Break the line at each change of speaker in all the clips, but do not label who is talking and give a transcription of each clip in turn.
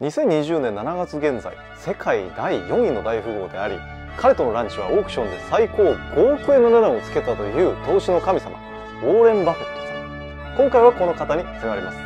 2020年7月現在世界第4位の大富豪であり彼とのランチはオークションで最高5億円の値段をつけたという投資の神様ウォーレン・バフェットさん今回はこの方に迫ります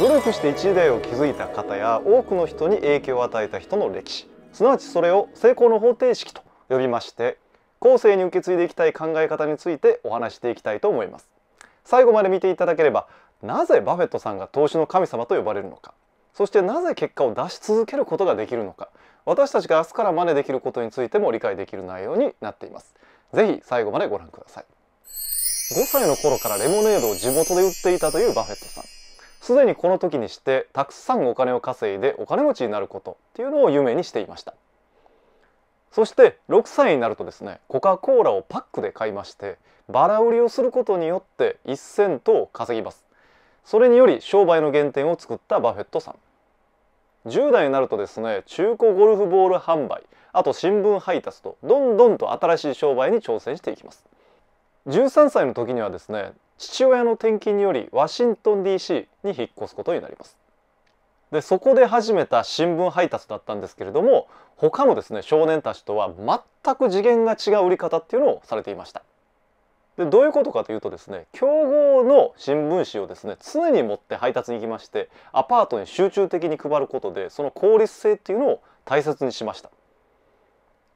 努力して一時代を築いた方や多くの人に影響を与えた人の歴史すなわちそれを成功の方程式と呼びまして後世に受け継いでいきたい考え方についてお話していきたいと思います最後まで見ていただければなぜバフェットさんが投資の神様と呼ばれるのかそしてなぜ結果を出し続けることができるのか私たちが明日から真似できることについても理解できる内容になっています是非最後までご覧ください5歳の頃からレモネードを地元で売っていたというバフェットさんすでにこの時にしてたくさんお金を稼いでお金持ちになることっていうのを夢にしていましたそして6歳になるとですねコカ・コーラをパックで買いましてバラ売りをすることによって1 0 0 0を稼ぎますそれにより商売の原点を作ったバフェットさん10代になるとですね中古ゴルフボール販売あと新聞配達とどんどんと新しい商売に挑戦していきます13歳の時にはですね父親の転勤によりワシントン DC に引っ越すことになりますでそこで始めた新聞配達だったんですけれども他のですね少年たちとは全く次元が違う売り方っていうのをされていましたでどういうことかというとですね競合の新聞紙をですね常に持って配達に行きましてアパートに集中的に配ることでその効率性っていうのを大切にしました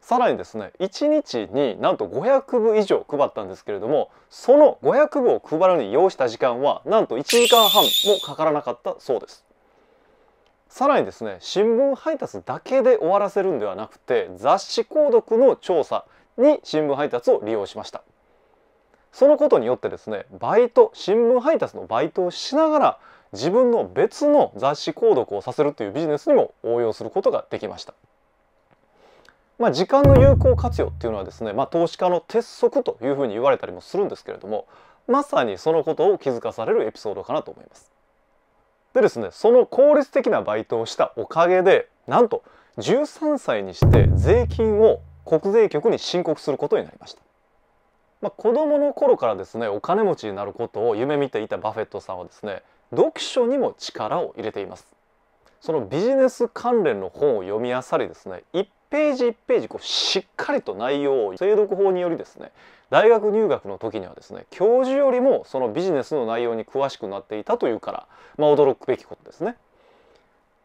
さらにですね1日になんと500部以上配ったんですけれどもその500部を配るに要した時間はなんと1時間半もかからなかったそうですさらにですね新聞配達だけで終わらせるんではなくて雑誌購読の調査に新聞配達を利用しましたそのことによってですねバイト新聞配達のバイトをしながら自分の別の雑誌購読をさせるというビジネスにも応用することができました。まあ、時間の有効活用っていうのはですね、まあ、投資家の鉄則というふうに言われたりもするんですけれどもまさにそのことを気づかされるエピソードかなと思います。でですねその効率的なバイトをしたおかげでなんと13歳にして税金を国税局に申告することになりました。まあ、子供の頃からですねお金持ちになることを夢見ていたバフェットさんはですね読書にも力を入れていますそのビジネス関連の本を読み漁りですね一ページ一ページこうしっかりと内容を精読法によりですね大学入学の時にはですね教授よりもそのビジネスの内容に詳しくなっていたというから、まあ、驚くべきことですね。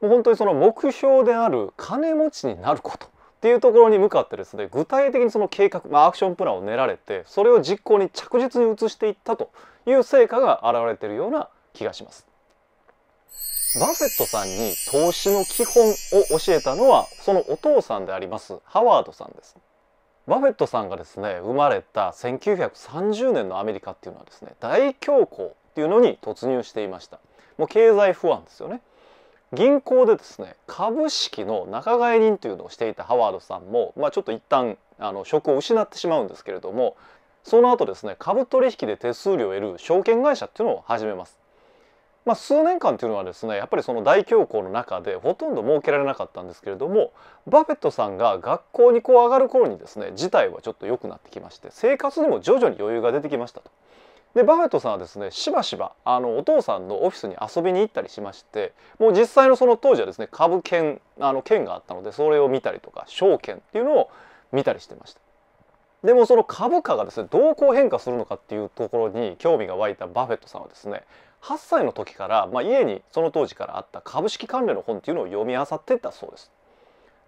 もう本当にその目標である金持ちになることっていうところに向かってですね具体的にその計画、まあ、アクションプランを練られてそれを実行に着実に移していったという成果が現れているような気がします。バフェットさんに投資の基本を教えたのはそのお父さんでありますハワードさんです。バフェットさんがですね生まれた1930年のアメリカっていうのはですね大恐慌っていうのに突入していましたもう経済不安ですよね銀行でですね株式の仲買人というのをしていたハワードさんも、まあ、ちょっと一旦あの職を失ってしまうんですけれどもその後ですね株取引で手数料を得る証券会社っていうのを始めます。まあ、数年間というのはですねやっぱりその大恐慌の中でほとんど儲けられなかったんですけれどもバフェットさんが学校にこう上がる頃にですね事態はちょっと良くなってきまして生活にも徐々に余裕が出てきましたと。でバフェットさんはですねしばしばあのお父さんのオフィスに遊びに行ったりしましてもう実際のその当時はですね株券あの券があったのでそれを見たりとか証券っていうのを見たりしてました。でもその株価がですねどうこう変化するのかっていうところに興味が湧いたバフェットさんはですね8歳の時から、まあ、家にその当時からあった株式関連の本っていうのを読み漁ってたそうです。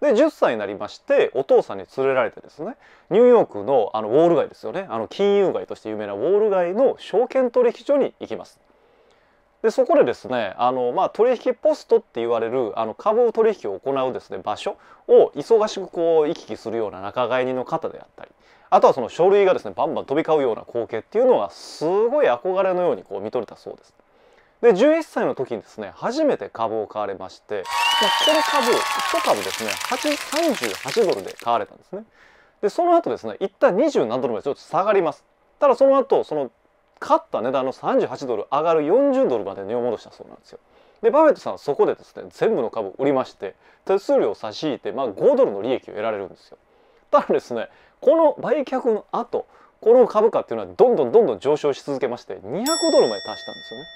で10歳になりましてお父さんに連れられてですねニューヨークのあのウォール街ですよねあの金融街として有名なウォール街の証券取引所に行きます。でそこでですねあの、まあ、取引ポストって言われるあの株取引を行うですね場所を忙しくこう行き来するような仲買人の方であったりあとはその書類がですねバンバン飛び交うような光景っていうのがすごい憧れのようにこう見とれたそうです。で11歳の時にですね初めて株を買われまして、まあ、この株1株ですね38ドルで買われたんですねでその後ですね一旦27ドルまでちょっと下がりますただその後その買った値段の38ドル上がる40ドルまで値を戻したそうなんですよでバフェットさんはそこでですね全部の株を売りまして手数料を差し引いて、まあ、5ドルの利益を得られるんですよただですねこの売却の後この株価っていうのはどんどんどんどん上昇し続けまして200ドルまで達したんですよね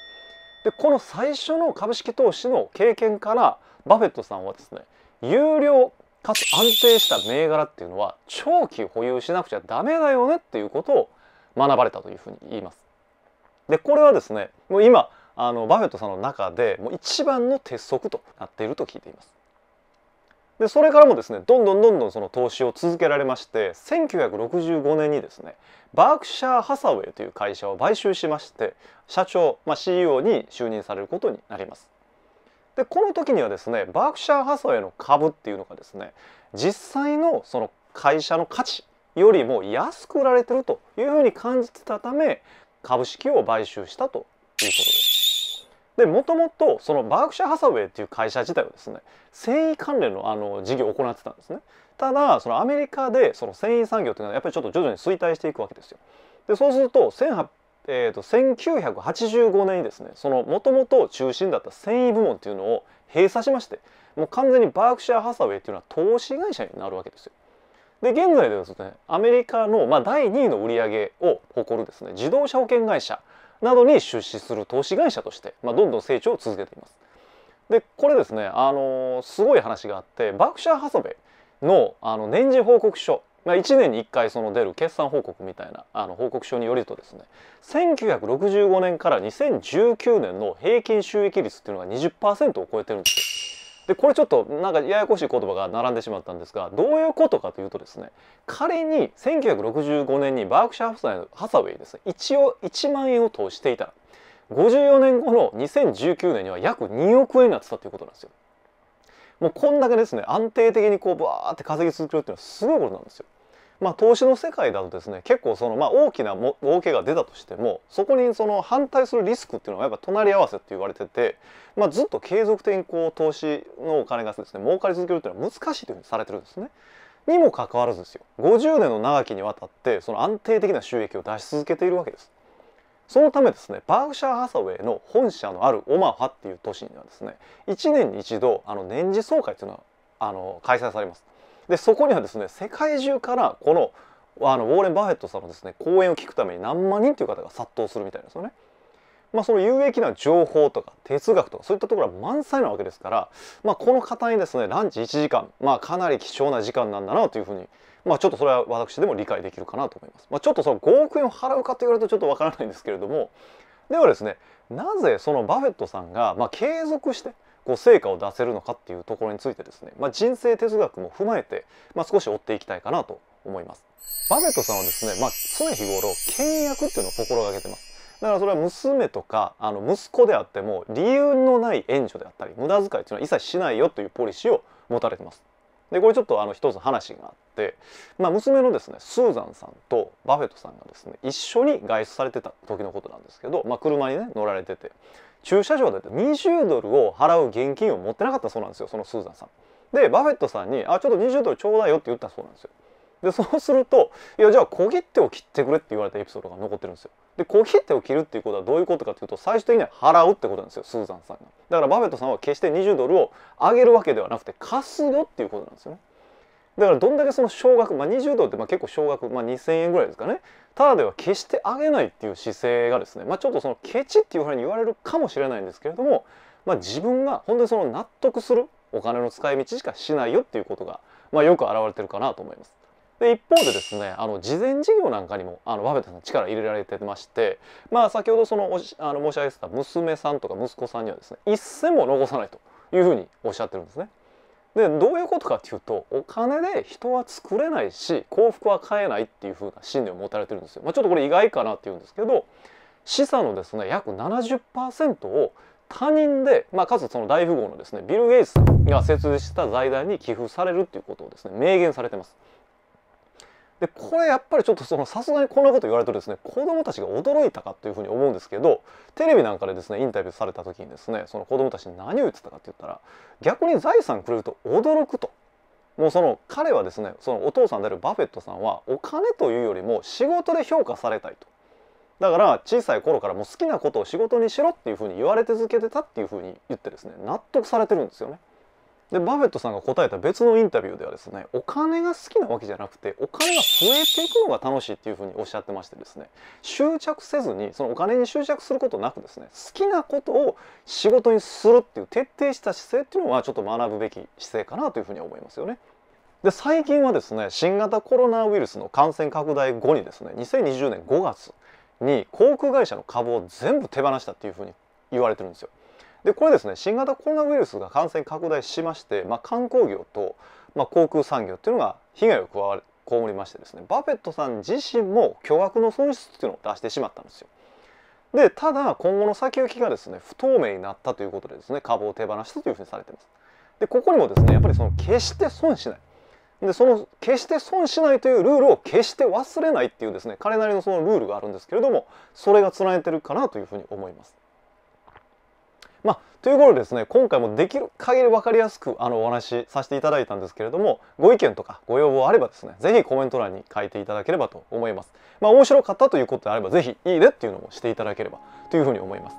でこの最初の株式投資の経験からバフェットさんはですね有料かつ安定した銘柄っていうのは長期保有しなくちゃダメだよねっていうことを学ばれたというふうに言います。でこれはですねもう今あのバフェットさんの中でもう一番の鉄則となっていると聞いています。でそれからもですねどんどんどんどんその投資を続けられまして1965年にですねバークシャー・ハサウェイという会社を買収しまして社長、まあ、CEO に就任されることになります。でこの時にはですねバークシャー・ハサウェイの株っていうのがですね実際のその会社の価値よりも安く売られてるというふうに感じてたため株式を買収したということです。でもともとそのバークシャー・ハサウェイっていう会社自体はですね繊維関連のあの事業を行ってたんですねただそのアメリカでその繊維産業というのはやっぱりちょっと徐々に衰退していくわけですよでそうするとえーと、と1985年にですねそのもともと中心だった繊維部門っていうのを閉鎖しましてもう完全にバークシャー・ハサウェイっていうのは投資会社になるわけですよ。で現在ではですねアメリカの、まあ、第2位の売り上げを誇るですね自動車保険会社などに出資する投資会社として、まあ、どんどん成長を続けています。でこれですね、あのー、すごい話があって爆ンハソベのあの年次報告書、まあ、1年に1回その出る決算報告みたいなあの報告書によるとですね1965年から2019年の平均収益率っていうのが20%を超えてるんですよ。でこれちょっとなんかややこしい言葉が並んでしまったんですがどういうことかというとですね仮に1965年にバークシャー・ハサウェイですね一応1万円を投資していたら54年後の2019年には約2億円になってたということなんですよ。もうこんだけですね安定的にこうバーって稼ぎ続けるっていうのはすごいことなんですよ。まあ、投資の世界だとですね結構その、まあ、大きなも儲けが出たとしてもそこにその反対するリスクっていうのはやっぱ隣り合わせって言われてて、まあ、ずっと継続的にこう投資のお金がですね儲かり続けるっていうのは難しいというふうにされてるんですね。にもかかわらずですよ50年の長きにわたってその安定的な収益を出し続けているわけです。そのためですねバークシャー・ハサウェイの本社のあるオマハっていう都市にはですね1年に1度あの年次総会というのはあの開催されます。でそこにはですね世界中からこのあのウォーレン・バフェットさんのですね講演を聞くために何万人という方が殺到するみたいですよね。まあ、その有益な情報とか哲学とかそういったところは満載なわけですから、まあ、この方にですねランチ1時間、まあ、かなり貴重な時間なんだなというふうに、まあ、ちょっとそれは私でも理解できるかなと思います。まあ、ちょっとその5億円を払うかと言われるとちょっとわからないんですけれどもではですねなぜそのバフェットさんが、まあ、継続してこう成果を出せるのかっていうところについてですね、まあ、人生哲学も踏まえて、まあ、少し追っていきたいかなと思います。バフェットさんはですね、まあ、常日頃契約っていうのを心がけてます。だからそれは娘とかあの息子であっても理由のない援助であったり無駄遣いっていうのは一切しないよというポリシーを持たれてます。でこれちょっとあの一つ話があって、まあ、娘のですねスーザンさんとバフェットさんがですね一緒に外出されてた時のことなんですけど、まあ、車にね乗られてて駐車場で20ドルを払う現金を持ってなかったそうなんですよそのスーザンさん。でバフェットさんに「あちょっと20ドルちょうだいよ」って言ったそうなんですよ。でそうするといやじゃあ小切手を切ってくれって言われたエピソードが残ってるんですよで小切手を切るっていうことはどういうことかっていうと最終的には払うってことなんですよスーザンさんがだからバフェットさんは決して20ドルを上げるわけではなくて貸すよっていうことなんですよねだからどんだけその少額、まあ、20ドルってまあ結構少額、まあ、2000円ぐらいですかねただでは決して上げないっていう姿勢がですね、まあ、ちょっとそのケチっていうふうに言われるかもしれないんですけれども、まあ、自分が本当にその納得するお金の使い道しかしないよっていうことが、まあ、よく表れてるかなと思います。で一方でですねあの事前事業なんかにもあのバフェットさん力入れられてましてまあ先ほどそのあの申し上げてた娘さんとか息子さんにはですね一銭も残さないというふうにおっしゃってるんですね。でどういうことかっていうとお金で人は作れないし幸福は買えないっていう風な信念を持たれてるんですよ。まあ、ちょっとこれ意外かなっていうんですけど資産のですね約70%を他人で、まあ、かつその大富豪のですねビル・ゲイツさんが設立した財団に寄付されるっていうことをですね明言されてます。でこれやっぱりちょっとさすがにこんなこと言われるとですね子どもたちが驚いたかというふうに思うんですけどテレビなんかでですねインタビューされた時にですねその子どもたちに何を言ってたかって言ったら逆に財産くれると驚くと。もうその彼はですねそのお父さんであるバフェットさんはお金というよりも仕事で評価されたいとだから小さい頃からもう好きなことを仕事にしろっていうふうに言われ続けてたっていうふうに言ってですね納得されてるんですよねでバフェットさんが答えた別のインタビューではですねお金が好きなわけじゃなくてお金が増えていくのが楽しいっていうふうにおっしゃってましてですね執着せずにそのお金に執着することなくですね好きなことを仕事にするっていう徹底した姿勢っていうのはちょっと学ぶべき姿勢かなというふうに思いますよね。で最近はですね新型コロナウイルスの感染拡大後にですね2020年5月に航空会社の株を全部手放したっていうふうに言われてるんですよ。でこれですね新型コロナウイルスが感染拡大しまして、まあ、観光業と、まあ、航空産業っていうのが被害を加わ被りましてですねバフェットさん自身も巨額の損失っていうのを出してしまったんですよ。でただ今後の先行きがですね不透明になったということでですね株を手放したというふうにされてます。でここにもですねやっぱりその決して損しないでその決して損しないというルールを決して忘れないっていうですね彼なりのそのルールがあるんですけれどもそれがつらてるかなというふうに思います。まあ、ということでですね今回もできる限り分かりやすくあのお話しさせていただいたんですけれどもご意見とかご要望あればですね是非コメント欄に書いていただければと思います。まあ、面白かったということであれば是非いいねっていうのもしていただければというふうに思います。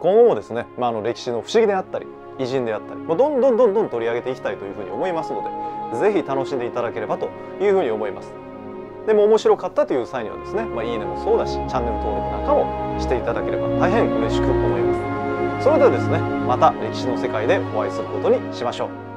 今後もですね、まあ、あの歴史の不思議であったり偉人であったり、まあ、どんどんどんどん取り上げていきたいというふうに思いますので是非楽しんでいただければというふうに思います。でも面白かったという際にはですね、まあ、いいねもそうだしチャンネル登録なんかもしていただければ大変嬉しく思います。それではですねまた歴史の世界でお会いすることにしましょう